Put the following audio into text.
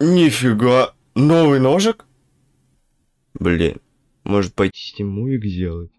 Нифига, новый ножик? Блин, может пойти с стимуик сделать?